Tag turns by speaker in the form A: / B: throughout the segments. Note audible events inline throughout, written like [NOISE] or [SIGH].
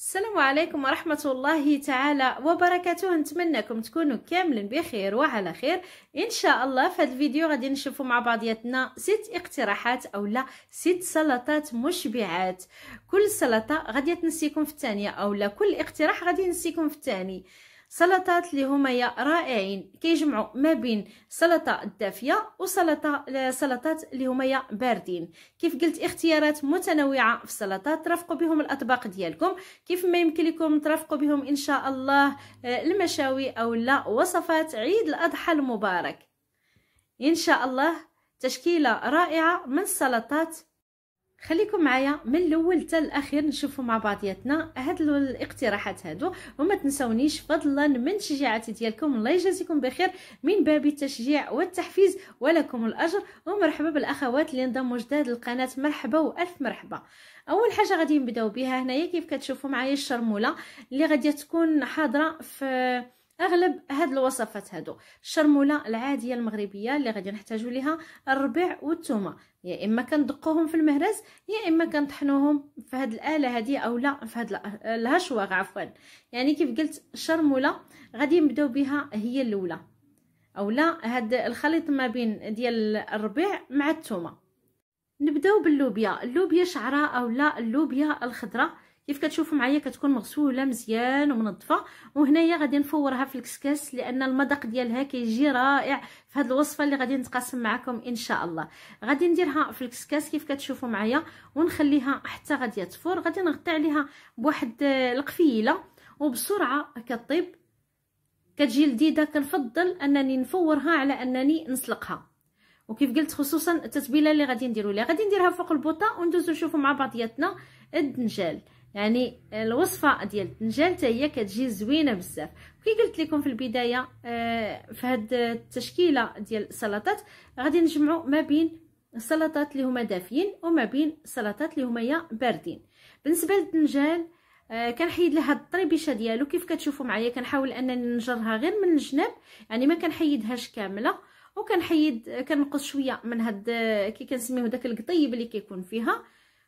A: السلام عليكم ورحمة الله تعالى وبركاته نتمنىكم تكونوا كاملين بخير وعلى خير إن شاء الله في هذا الفيديو غادي نشوفوا مع بعضياتنا ست اقتراحات أو لا ست سلطات مشبعات كل سلطة غادي تنسيكم في الثانية أو لا كل اقتراح غادي ينسيكم في الثاني سلطات اللي هما يا رائعين كيجمعوا ما بين السلطه الدافيه وسلطه سلطات اللي هما يا باردين كيف قلت اختيارات متنوعه في السلطات ترافقوا بهم الاطباق ديالكم كيف ما يمكن لكم ترافقوا بهم ان شاء الله آه، المشاوي او لا وصفات عيد الاضحى المبارك ان شاء الله تشكيله رائعه من السلطات خليكم معايا من الاول حتى الاخير نشوفوا مع بعضياتنا هاد الاقتراحات هادو وما تنسونيش فضلا من شجاعتي ديالكم الله يجازيكم بخير من باب التشجيع والتحفيز ولكم الاجر ومرحبا بالاخوات اللي انضموا جداد للقناه مرحبا والف مرحبا اول حاجه غادي نبداو بها هنايا كيف كتشوفوا معايا الشرموله اللي غادي تكون حاضره في اغلب هاد الوصفات هادو الشرموله العاديه المغربيه اللي غادي نحتاجو ليها الربيع والثومه يا اما كندقوهم في المهرز يا اما كنطحنوهم في هاد الاله هادي اولا في هاد الهشوه عفوا يعني كيف قلت الشرموله غادي نبداو بها هي الاولى اولا هاد الخليط ما بين ديال الربيع مع الثومه نبداو باللوبيا اللوبيا شعراء اولا اللوبيا الخضراء كيف كتشوفوا معايا كتكون مغسوله مزيان ومنظفه وهنايا غادي نفورها في الكسكاس لان المذاق ديالها كيجي رائع في هذه الوصفه اللي غادي نتقاسم معكم ان شاء الله غادي نديرها في الكسكاس كيف كتشوفوا معايا ونخليها حتى غادي تفور غادي نغطي عليها بواحد آه، القفيله وبسرعه كطيب كتجي لذيذه كنفضل انني نفورها على انني نسلقها وكيف قلت خصوصا التتبيله اللي غادي نديرو ليها غادي نديرها فوق البوطه وندوزو نشوفو مع بعضياتنا الدنجال يعني الوصفه ديال الدنجال حتى هي كتجي زوينه بزاف كي قلت لكم في البدايه آه، في هاد التشكيله ديال السلطات غادي نجمعوا ما بين السلطات اللي هما دافيين وما بين السلطات اللي هما باردين بالنسبه للدنجال آه، كنحيد لها الطريبيشه ديالو كيف كتشوفوا معايا كنحاول انني نجرها غير من الجناب يعني ما كنحيدهاش كامله وكنحيد كنقص شويه من هاد كي كنسميوه داك القطيب اللي كيكون فيها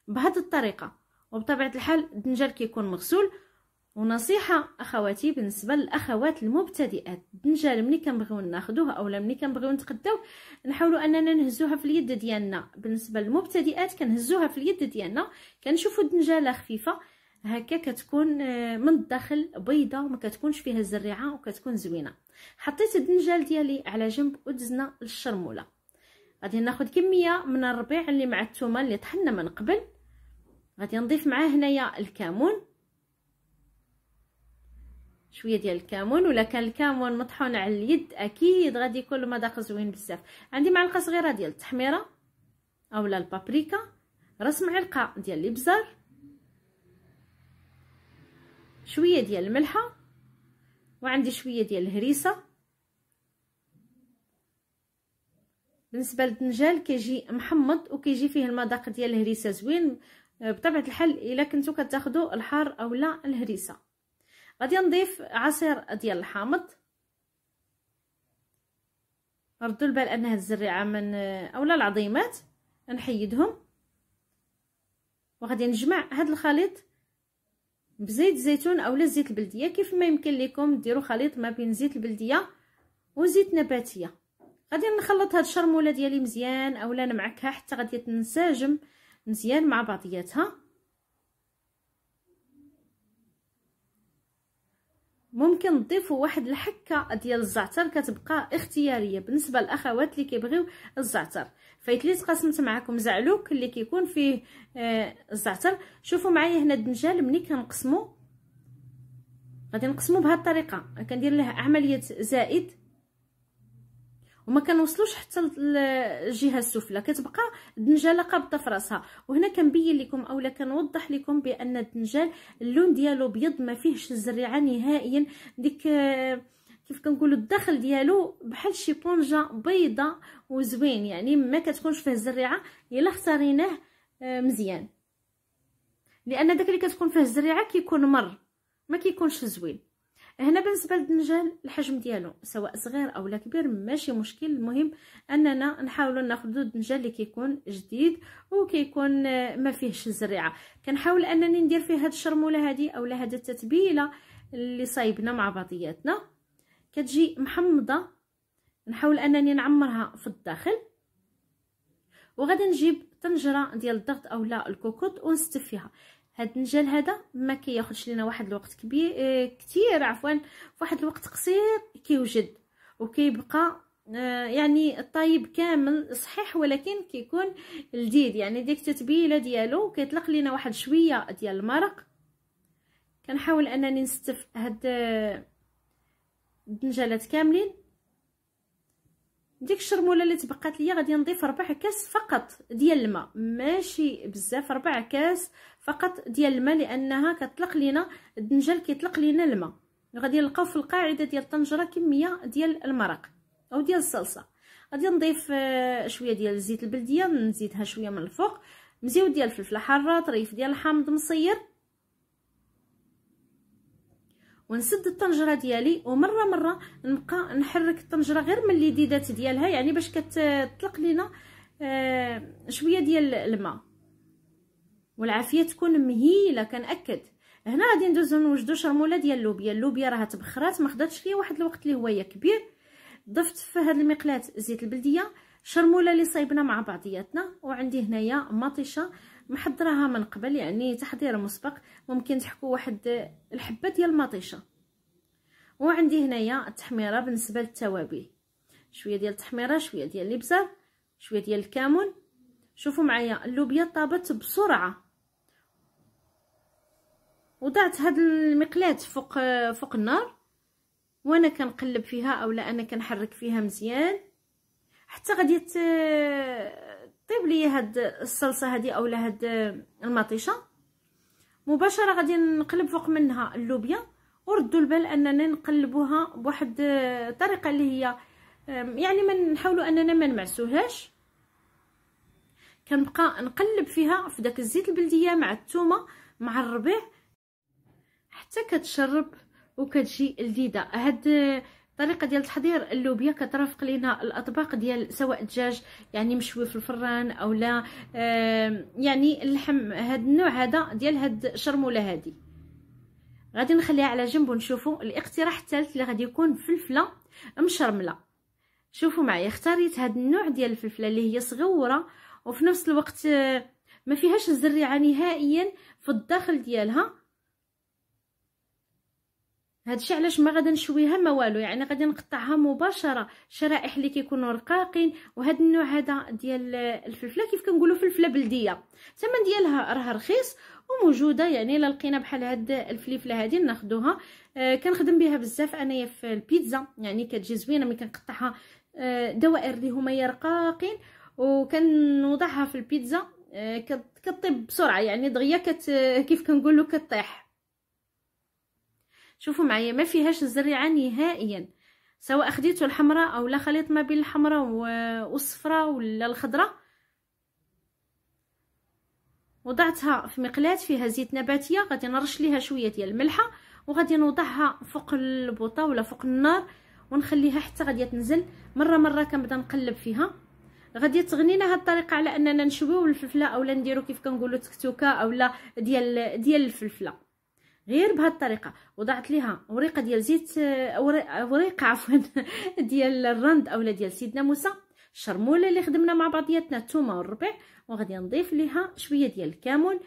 A: بهاد الطريقه وبطبيعه الحال الدنجال كيكون مغسول ونصيحه اخواتي بالنسبه للاخوات المبتدئات الدنجال ملي كنبغيو ناخذوها اولا ملي كنبغيو نتقداو نحاولوا اننا نهزوها في اليد ديالنا بالنسبه للمبتدئات كنهزوها في اليد ديالنا كنشوفوا الدنجاله خفيفه هكا كتكون آه، من الداخل بيضه وما كتكونش فيها الزريعه وكتكون زوينه حطيت الدنجال ديالي على جنب ودزنا للشرموله غادي ناخذ كميه من الربيع اللي مع الثومه اللي طحنا من قبل غادي نضيف معاه هنايا الكمون شويه ديال الكمون ولا كان الكمون مطحون على اليد اكيد غادي يكون المذاق زوين بزاف عندي معلقه صغيره ديال التحميره اولا البابريكا راس معلقه ديال الابزار شويه ديال الملحه وعندي شويه ديال الهريسه بالنسبه للدنجال كيجي محمض وكيجي فيه المذاق ديال الهريسه زوين بطبيعه الحال الا كنتو كتاخدو الحار اولا الهريسه غادي نضيف عصير ديال الحامض ردوا البال ان هاد الزريعه من اولا العظيمات نحيدهم وغادي نجمع هاد الخليط بزيت الزيتون اولا الزيت البلديه كيف ما يمكن لكم ديروا خليط ما بين زيت البلديه وزيت نباتيه غادي نخلط هاد الشرموله ديالي مزيان اولا نمعكها حتى غادي تنسجم مزيان مع بعضياتها ممكن نضيفوا واحد الحكه ديال الزعتر كتبقى اختياريه بالنسبه للاخوات اللي كيبغيو الزعتر فايت لي تقاسمت معكم زعلوك اللي كيكون فيه آه الزعتر شوفوا معايا هنا الدنجال ملي كنقسمو غادي نقسمو بهذه الطريقه كندير له عمليه زائد وما كنوصلوش حتى للجهه السفلى كتبقى الدنجاله قابطه في راسها وهنا كنبين لكم اولا كنوضح لكم بان الدنجال اللون ديالو ابيض ما فيهش الزريعه نهائيا ديك آه، كيف كنقولوا الداخل ديالو بحال شي بونجا بيضه وزوين يعني ما كتكونش فيه الزريعه الا اختاريناه آه، مزيان لان داك اللي كتكون فيه الزريعه كيكون مر ما كيكونش زوين هنا بالنسبه للدنجال الحجم ديالو سواء صغير او لا كبير ماشي مشكل المهم اننا نحاولوا ناخذوا الدنجال اللي كيكون جديد وكيكون آه، ما فيهش الزريعه كنحاول انني ندير فيه هاد الشرموله هادي اولا هاد التتبيله اللي صايبنا مع بعضياتنا كتجي محمضه نحاول انني نعمرها في الداخل وغادي نجيب طنجره ديال الضغط اولا الكوكوط فيها هاد النجل هذا ما كياخذش لينا واحد الوقت كبير آه، كثير عفوا واحد الوقت قصير كيوجد وكيبقى آه، يعني الطيب كامل صحيح ولكن كيكون لذيذ يعني ديك التتبيله ديالو كيطلق لينا واحد شويه ديال المرق كنحاول انني نستف هاد آه، الدنجلات كاملين ديك الشرموله اللي تبقات ليا غادي نضيف ربع كاس فقط ديال الماء ماشي بزاف ربع كاس فقط ديال الماء لانها كتطلق لينا الدنجل كيطلق لينا الماء غادي نلقاو في القاعده ديال الطنجره كميه ديال المرق او ديال الصلصه غادي نضيف آه، شويه ديال الزيت البلديه نزيدها شويه من الفوق مزيو ديال الفلفل حار طريف ديال الحامض مصير ونسد الطنجره ديالي ومره مره نبقى نحرك الطنجره غير من ديدات ديالها يعني باش كتطلق لينا آه، شويه ديال الماء والعافيه تكون مهيله كنأكد هنا غادي ندوزو نوجدو شرموله ديال اللوبيا اللوبيا راها تبخرات ما خداتش ليا واحد الوقت اللي هو كبير ضفت في هاد المقلاة زيت البلديه شرموله اللي صايبنا مع بعضياتنا وعندي هنايا مطيشه محضراها من قبل يعني تحضير مسبق ممكن تحكو واحد الحبه ديال المطيشه وعندي هنايا التحميره بالنسبه للتوابل شويه ديال التحميره شويه ديال الابزار شويه ديال الكمون شوفوا معايا اللوبيا طابت بسرعه وضعت هاد المقلاة فوق فوق النار وانا كنقلب فيها اولا انا كنحرك فيها مزيان حتى غادي طيب لي هاد الصلصه هادي اولا هاد المطيشه مباشره غادي نقلب فوق منها اللوبيا وردوا البال اننا نقلبوها بواحد الطريقه اللي هي يعني ما نحاولوا اننا ما نمعسوهاش كنبقى نقلب فيها في داك الزيت البلديه مع الثومه مع الربيع حتى كتشرب وكتجي لذيذه هاد الطريقه ديال تحضير اللوبيا كترافق لينا الاطباق ديال سواء الدجاج يعني مشوي في الفران او لا يعني اللحم هاد النوع هذا ديال هاد الشرموله هادي غادي نخليها على جنب ونشوفوا الاقتراح الثالث اللي غادي يكون فلفله مشرمله شوفوا معايا اختاريت هاد النوع ديال الفلفله اللي هي صغوره وفي نفس الوقت آه، ما فيهاش الزريعه نهائيا في الداخل ديالها هادشي علاش ما غادي نشويها ما والو يعني غادي نقطعها مباشره شرائح اللي كيكونوا رقاقين وهاد النوع هذا ديال الفلفله كيف كنقولوا فلفله بلديه الثمن ديالها راه رخيص وموجوده يعني الا لقينا بحال هاد الفليفله هادي ناخذوها آه كنخدم بها بزاف انايا في البيتزا يعني كتجي زوينه ملي كنقطعها آه دوائر اللي هما رقاقين وكنوضعها في البيتزا آه كطيب بسرعه يعني دغيا كيف كنقولوا كطيح شوفوا معايا ما فيهاش الزريعه نهائيا سواء خديتو الحمراء او لا خليط ما بين الحمراء والصفراء ولا الخضراء وضعتها في مقلاة فيها زيت نباتيه غادي نرش ليها شويه ديال الملحه وغادي نوضعها فوق البوطه ولا فوق النار ونخليها حتى غادي تنزل مره مره كنبدا نقلب فيها غادي تغنينا هاد الطريقه على اننا نشويو الفلفله اولا نديرو كيف كنقولوا تكتوكه اولا ديال ديال الفلفله غير بهاد الطريقه وضعت ليها وريقه ديال زيت آه، وريقه آه، عفوا [LAUGHS] ديال الرند اولا ديال سيدنا موسى الشرموله اللي خدمنا مع بعضياتنا الثومه والربيع وغادي نضيف ليها شويه ديال الكمون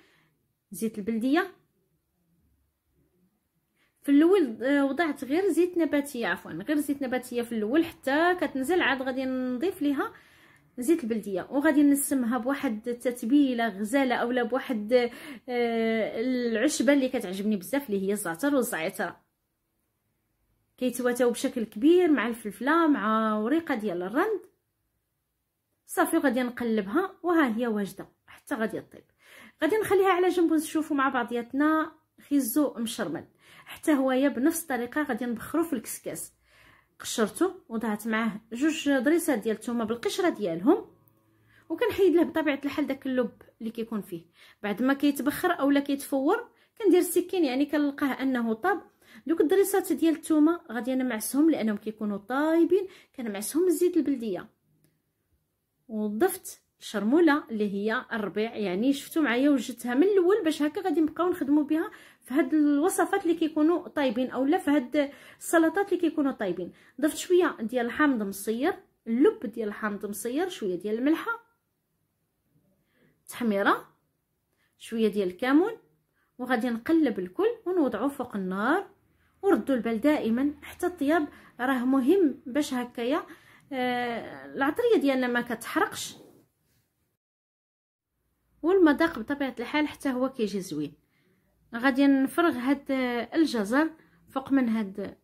A: زيت البلديه في الاول آه، وضعت غير زيت نباتيه عفوا غير زيت نباتيه في الاول حتى كتنزل عاد غادي نضيف ليها زيت البلديه وغادي نسمها بواحد التتبيله غزاله اولا بواحد آه، العشبه اللي كتعجبني بزاف اللي هي الزعتر والزعتره كيتواتاو بشكل كبير مع الفلفله مع وريقه ديال الرند صافي وغادي نقلبها وها هي واجده حتى غادي طيب غادي نخليها على جنب ونشوفوا مع بعضياتنا خيزو مشرمل حتى هويا بنفس الطريقه غادي نبخرو في الكسكاس قشرته وضعت معاه جوج دريسات ديال الثومه بالقشره ديالهم وكنحيد له بطبيعه الحال داك اللب اللي كيكون فيه بعد ما كيتبخر اولا كيتفور كندير السكين يعني كنلقاه انه طاب دوك الدريسات ديال الثومه غادي انا معسهم لانهم كيكونوا طايبين كنمعسهم الزيت البلديه وضفت الشرموله اللي هي الربيع يعني شفتوا معايا وجدتها من الاول باش هكا غادي نبقاو نخدموا بها فهاد الوصفات اللي كيكونوا طايبين اولا فهاد السلطات اللي كيكونوا طايبين ضفت شويه ديال الحامض مصير اللب ديال الحامض مصير شويه ديال الملحه تحميره شويه ديال الكمون وغادي نقلب الكل ونوضعو فوق النار وردوا البال دائما حتى الطياب راه مهم باش هكايا آه العطريه ديالنا ما كتحرقش والمذاق بطبيعه الحال حتى هو كيجي زوين غادي نفرغ هاد الجزر فوق من هاد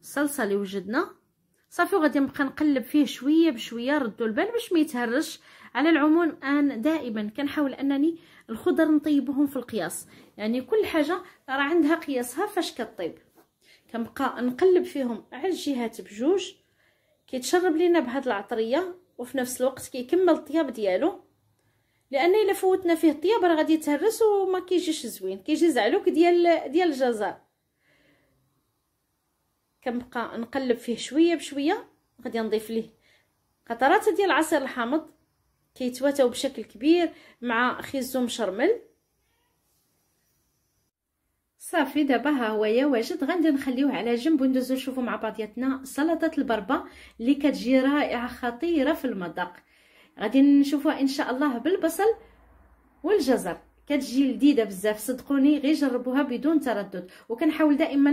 A: الصلصه اللي وجدنا صافي وغادي نبقى نقلب فيه شويه بشويه ردوا البال باش ما يتهرش على العموم انا دائما كنحاول انني الخضر نطيبهم في القياس يعني كل حاجه راه عندها قياسها فاش كطيب كنبقى نقلب فيهم على الجهات بجوج كيتشرب لينا بهاد العطريه وفي نفس الوقت كيكمل الطياب ديالو لان الا فوتنا فيه الطياب راه غادي يتهرس وما كيجيش زوين كيجي زعلوك ديال ديال الجزر كنبقى نقلب فيه شويه بشويه غادي نضيف ليه قطرات ديال عصير الحامض كيتواتاو بشكل كبير مع خيزو مشرمل صافي دابا ها هو يا واجد غادي نخليوه على جنب وندوزو نشوفو مع بعضياتنا سلطه البربه اللي كتجي رائعه خطيره في المذاق غادي نشوفوها ان شاء الله بالبصل والجزر كتجي لذيذه بزاف صدقوني غير جربوها بدون تردد وكنحاول دائما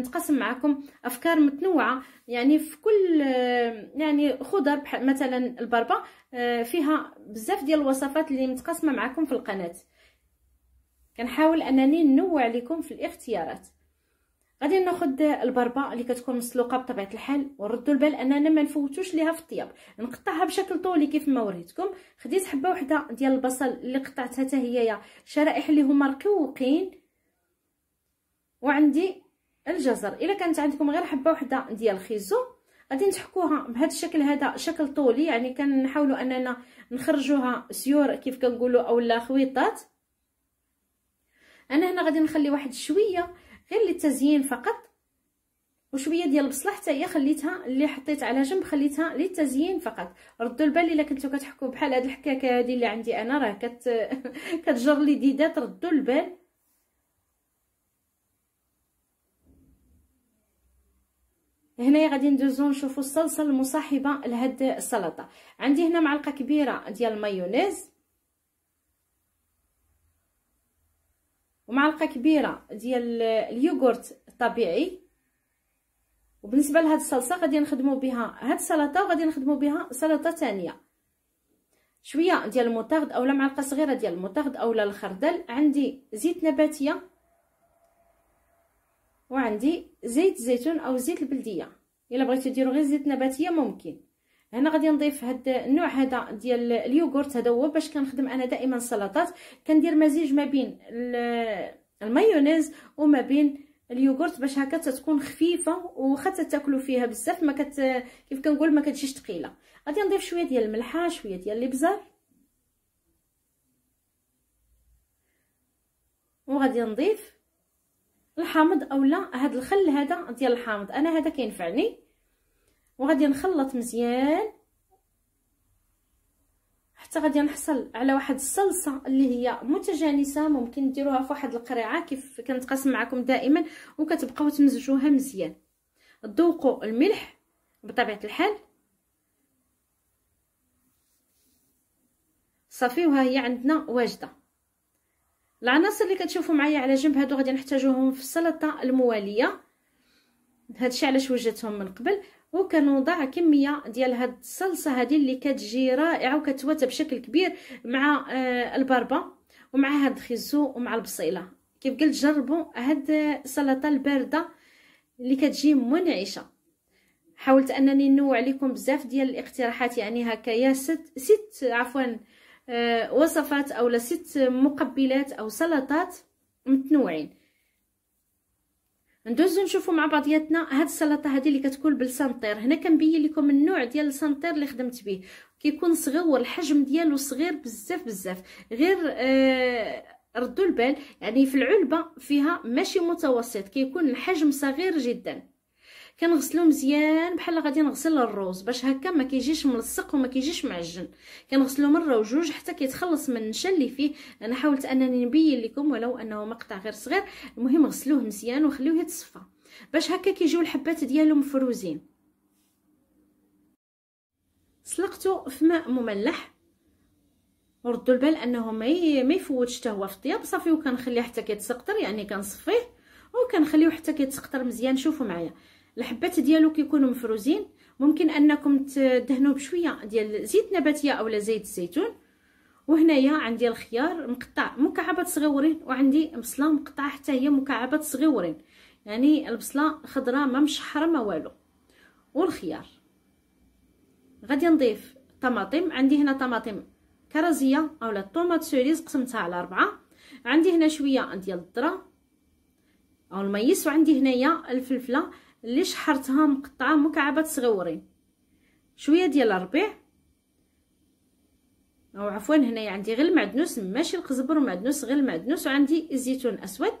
A: نتقاسم معكم افكار متنوعه يعني في كل يعني خضر بحال مثلا البربه آه، فيها بزاف ديال الوصفات اللي متقاسمه معكم في القناه كنحاول انني ننوع لكم في الاختيارات غادي ناخذ البربه اللي كتكون مسلوقه بطبيعه الحال وردوا البال اننا ما نفوتوش ليها في الطياب نقطعها بشكل طولي كيف ما وريتكم خديت حبه وحده ديال البصل اللي قطعتها حتى هي شرائح اللي هما رقيقين وعندي الجزر الا كانت عندكم غير حبه وحده ديال الخيزو غادي نتحكوها بهذا الشكل هذا شكل طولي يعني كنحاولوا اننا نخرجوها سيور كيف كنقولوا اولا خويطات انا هنا غادي نخلي واحد شويه غير للتزيين فقط وشويه ديال البصله حتى هي خليتها اللي حطيت على جنب خليتها للتزيين فقط ردوا البال الا كنتو كتحكوا بحال هاد الحكاكه هادي اللي عندي انا راه كت [LAUGHS] كتجر لي ديدات ردوا البال هنايا غادي ندوزو نشوفو الصلصه المصاحبه لهاد السلطه عندي هنا معلقه كبيره ديال المايونيز معلقه كبيره ديال اليوغورت الطبيعي وبالنسبه لهاد الصلصه غادي نخدموا بها هاد السلطه وغادي نخدموا بها سلطه ثانيه شويه ديال الموطارد اولا معلقه صغيره ديال الموطارد اولا الخردل عندي زيت نباتيه وعندي زيت زيتون او زيت البلديه الا بغيتو ديروا غير زيت نباتيه ممكن هنا غادي نضيف هاد النوع هذا ديال اليوغورت هذا هو باش كنخدم انا دائما السلطات كندير مزيج ما بين المايونيز وما بين اليوغورت باش هكا تتكون خفيفه وخا تاكلوا فيها بزاف ما كت كيف كنقول ما كتجيش ثقيله غادي نضيف شويه ديال الملحه شويه ديال الابزار وغادي نضيف الحامض اولا هاد الخل هذا ديال الحامض انا هذا كينفعني وغادي نخلط مزيان حتى غادي نحصل على واحد الصلصه اللي هي متجانسه ممكن ديروها في واحد القريعه كيف كنتقاسم معكم دائما وكتبقاو تمزجوها مزيان ذوقوا الملح بطبيعه الحال صافي وها هي عندنا واجده العناصر اللي كتشوفوا معايا على جنب هادو غادي نحتاجوهم في السلطه المواليه هادشي علاش وجدتهم من قبل وكنوضع كميه ديال هاد الصلصه هذه اللي كتجي رائعه وكتواتى بشكل كبير مع آه، الباربا ومع هاد الخيزو ومع البصيله كيف قلت جربوا هاد السلطه البارده اللي كتجي منعشه حاولت انني نوع لكم بزاف ديال الاقتراحات يعني هكايا ست ست عفوا آه، وصفات او ست مقبلات او سلطات متنوعين ندوزو نشوفو مع بعضياتنا هاد السلطه هادي اللي كتكون بلسان هنا كنبين لكم النوع ديال لسان اللي خدمت به كيكون صغير الحجم ديالو صغير بزاف بزاف غير آه ردوا البال يعني في العلبه فيها ماشي متوسط كيكون الحجم صغير جدا كنغسلو مزيان بحال غادي نغسل الروز باش هكا ما كيجيش ملصق وما كيجيش معجن كنغسلو مره وجوج حتى كيتخلص من النشا اللي فيه انا حاولت انني نبين لكم ولو انه مقطع غير صغير المهم غسلوه مزيان وخليوه يتصفى باش هكا كيجيو الحبات ديالو مفروزين سلقته في ماء مملح وردوا البال انه ما ما يفوتش حتى هو في الطياب صافي وكنخليه حتى كيتسقطر يعني كنصفيه وكنخليه حتى كيتسقطر مزيان شوفوا معايا الحبات ديالو كيكونوا مفروزين ممكن انكم تدهنوا بشويه ديال زيت نباتيه اولا زيت الزيتون وهنايا عندي الخيار مقطع مكعبات صغيورين وعندي بصله مقطعه حتى هي مكعبات صغيورين يعني البصله خضراء ما مشحره ما والو والخيار غادي نضيف طماطم عندي هنا طماطم كرزيه اولا طوماط سوريز قسمتها على أربعة عندي هنا شويه ديال الذره او الميس وعندي هنايا الفلفله اللي شحرتها مقطعه مكعبات صغيورين شويه ديال الربيع او عفوا هنايا عندي غير المعدنوس ماشي القزبر ومعدنوس غير المعدنوس وعندي الزيتون اسود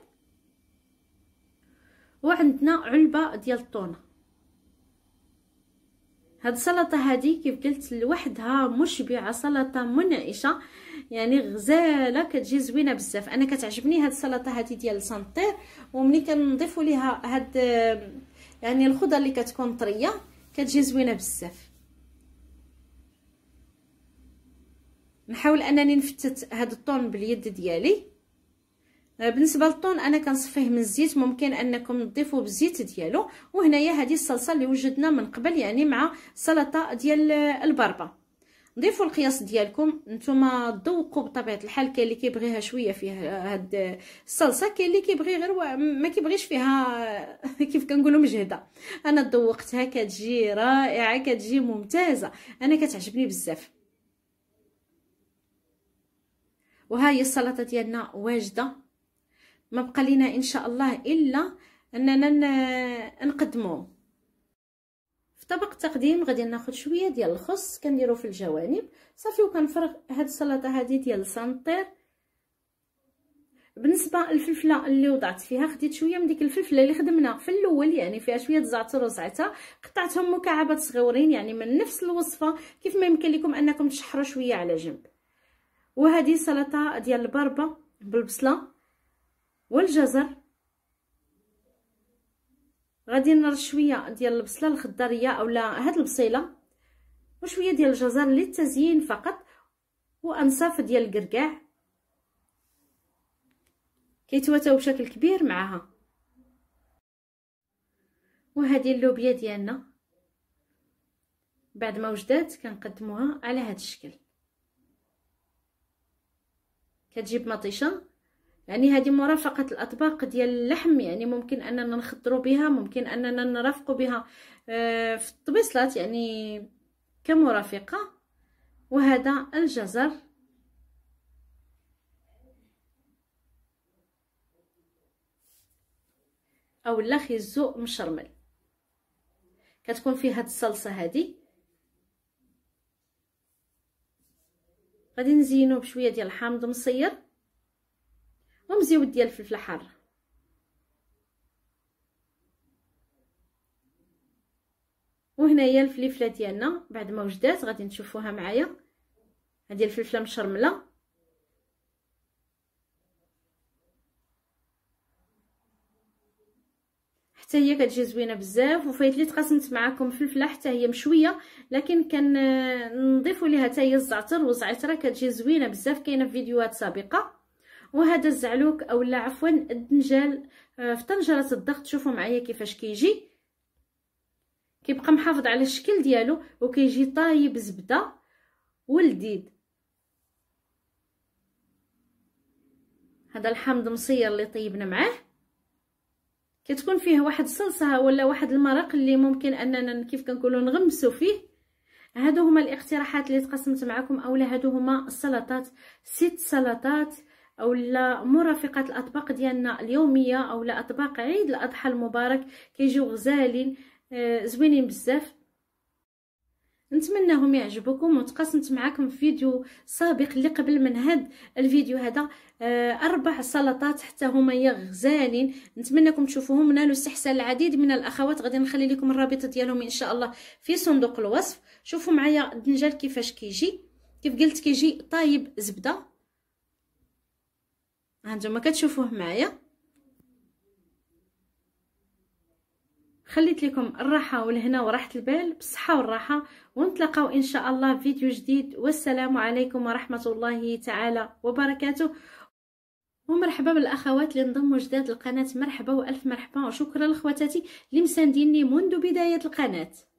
A: وعندنا علبه ديال الطونه هاد السلطه هادي كيف قلت لوحدها مشبعه سلطه منعشه يعني غزاله كتجي زوينه بزاف انا كتعجبني هاد السلطه هادي ديال سانتير وملي كنضيفوا ليها هاد يعني الخضر اللي كتكون طريه كتجي زوينه بزاف نحاول انني نفتت هذا الطون باليد ديالي آه، بالنسبه للطون انا كنصفيه من الزيت ممكن انكم تضيفوا بالزيت ديالو وهنايا هذه الصلصه اللي وجدنا من قبل يعني مع سلطه ديال البربه ضيفوا القياس ديالكم نتوما ذوقوا بطبيعه الحال كاين اللي كيبغيها شويه فيها آه، هاد الصلصه كاين اللي كيبغي غير و... ما كيبغيش فيها [LAUGHS] كيف كنقولوا مجهده انا ذوقتها كتجي رائعه كتجي ممتازه انا كتعجبني بزاف وها هي السلطه ديالنا واجده ما بقى لينا ان شاء الله الا اننا نقدموه في طبق التقديم غادي ناخذ شويه ديال الخس كنديرو في الجوانب صافي وكنفرغ هاد السلطه هادي ديال سنطير بالنسبه للفلفله اللي وضعت فيها خديت شويه من ديك الفلفله اللي خدمنا في الاول يعني فيها شويه زعتر وزعتر قطعتهم مكعبات صغيورين يعني من نفس الوصفه كيف ما يمكن لكم انكم تشحروا شويه على جنب وهذه سلطه ديال البربه بالبصله والجزر غادي نرش شويه ديال البصله الخضريه اولا هاد البصيله وشويه ديال الجزر للتزيين فقط وانصاف ديال الكركاع كيتواتاو بشكل كبير معها وهذه اللوبيا ديالنا بعد ما وجدات كنقدموها على هذا الشكل كتجيب مطيشه يعني هذه مرافقة الأطباق ديال اللحم يعني ممكن أننا نخضروا بها ممكن أننا نرافقوا بها آه، في الطبيصلات يعني كمرافقة وهذا الجزر أو لا خيزو مشرمل كتكون فيه هاد الصلصة هذه غادي نزينو بشوية ديال الحامض مصير ومزيود ديال الفلفله حاره وهنايا الفليفله ديالنا بعد ما وجدات غادي نشوفوها معايا هذه الفلفله مشرمله حتى هي كتجي زوينه بزاف وفايت لي تقاسمت معكم فلفله حتى هي مشويه لكن كنضيفوا ليها حتى هي الزعتر والزعتره كتجي زوينه بزاف كاينه في فيديوهات سابقه وهذا الزعلوك او لا عفوا الدنجال آه، في طنجره الضغط شوفوا معايا كيفاش كيجي كيبقى محافظ على الشكل ديالو وكيجي طايب زبده ولذيذ هذا الحامض مصير اللي طيبنا معاه كتكون فيه واحد الصلصه ولا واحد المرق اللي ممكن اننا كيف كنقولوا نغمسوا فيه هادو هما الاقتراحات اللي تقسمت معكم اولا هادو هما السلطات ست سلطات او لا مرافقه الاطباق ديالنا اليوميه او لا اطباق عيد الاضحى المبارك كيجيو غزالين آه، زوينين بزاف نتمنىهم يعجبكم وتقاسمت معكم فيديو سابق اللي قبل من هاد الفيديو هذا آه، اربع سلطات حتى هما غزالين نتمنىكم تشوفوهم نالوا استحسان العديد من الاخوات غادي نخلي لكم الرابط ديالهم ان شاء الله في صندوق الوصف شوفوا معايا الدنجال كيفاش كيجي كيف قلت كيجي طايب زبده هانتوما كتشوفوه معايا خليت لكم الراحه والهنا وراحه البال بالصحه والراحه ونتلاقاو ان شاء الله في فيديو جديد والسلام عليكم ورحمه الله تعالى وبركاته ومرحبا بالاخوات اللي انضموا جداد للقناه مرحبا والف مرحبا وشكرا لخواتاتي اللي مسانديني منذ بدايه القناه